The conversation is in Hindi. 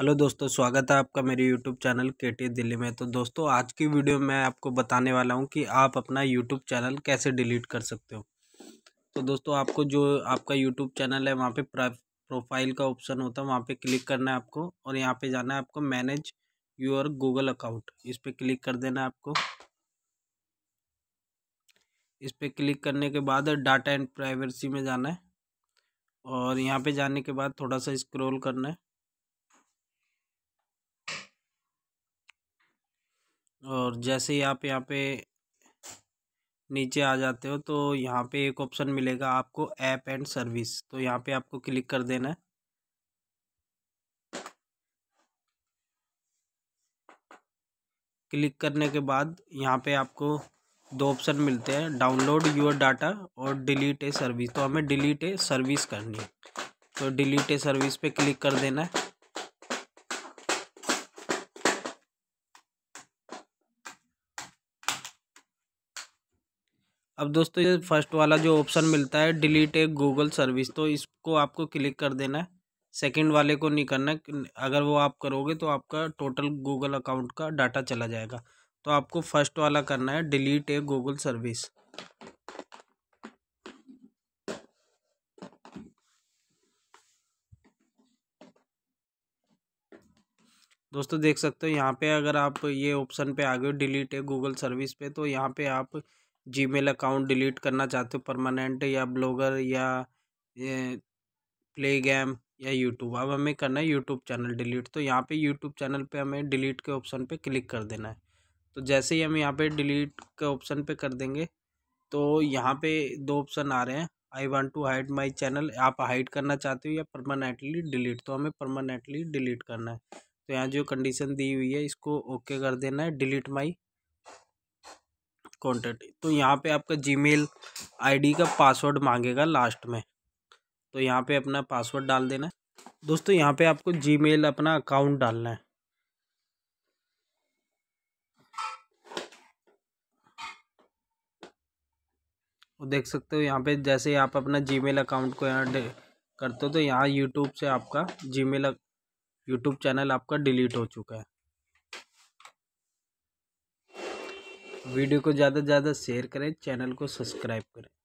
हेलो दोस्तों स्वागत है आपका मेरे यूट्यूब चैनल के टी दिल्ली में तो दोस्तों आज की वीडियो में मैं आपको बताने वाला हूं कि आप अपना यूट्यूब चैनल कैसे डिलीट कर सकते हो तो दोस्तों आपको जो आपका यूट्यूब चैनल है वहां पे प्रोफाइल का ऑप्शन होता है वहां पे क्लिक करना है आपको और यहाँ पर जाना है आपको मैनेज योर गूगल अकाउंट इस पर क्लिक कर देना है आपको इस पर क्लिक करने के बाद डाटा एंड प्राइवेसी में जाना है और यहाँ पे जाने के बाद थोड़ा सा स्क्रॉल करना है और जैसे ही आप यहाँ पे नीचे आ जाते हो तो यहाँ पे एक ऑप्शन मिलेगा आपको ऐप एंड सर्विस तो यहाँ पे आपको क्लिक कर देना है क्लिक करने के बाद यहाँ पे आपको दो ऑप्शन मिलते हैं डाउनलोड योर डाटा और डिलीट ए सर्विस तो हमें डिलीट ए सर्विस करनी है तो डिलीट ए सर्विस पे क्लिक कर देना है अब दोस्तों ये फर्स्ट वाला जो ऑप्शन मिलता है डिलीट ए गूगल सर्विस तो इसको आपको क्लिक कर देना है सेकेंड वाले को नहीं करना अगर वो आप करोगे तो आपका टोटल गूगल अकाउंट का डाटा चला जाएगा तो आपको फर्स्ट वाला करना है डिलीट ए गूगल सर्विस दोस्तों देख सकते हो यहाँ पे अगर आप ये ऑप्शन पे आ गए डिलीट है गूगल सर्विस पे तो यहाँ पे आप जीमेल अकाउंट डिलीट करना चाहते हो परमानेंट या ब्लॉगर या प्ले गेम या यूट्यूब अब हमें करना है यूट्यूब चैनल डिलीट तो यहाँ पे यूट्यूब चैनल पे हमें डिलीट के ऑप्शन पे क्लिक कर देना है तो जैसे ही हम यहाँ पे डिलीट के ऑप्शन पे कर देंगे तो यहाँ पे दो ऑप्शन आ रहे हैं I want to hide my channel आप हाइड करना चाहते हो या परमानेंटली डिलीट तो हमें परमानेंटली डिलीट करना है तो यहाँ जो कंडीशन दी हुई है इसको ओके कर देना है डिलीट माई कॉन्टैक्ट तो यहाँ पे आपका जीमेल आईडी का पासवर्ड मांगेगा लास्ट में तो यहाँ पे अपना पासवर्ड डाल देना दोस्तों यहाँ पे आपको जीमेल अपना अकाउंट डालना है देख सकते हो यहाँ पे जैसे आप अपना जीमेल अकाउंट को यहाँ करते हो तो यहाँ यूट्यूब से आपका जीमेल यूट्यूब चैनल आपका डिलीट हो चुका है वीडियो को ज़्यादा से ज़्यादा शेयर करें चैनल को सब्सक्राइब करें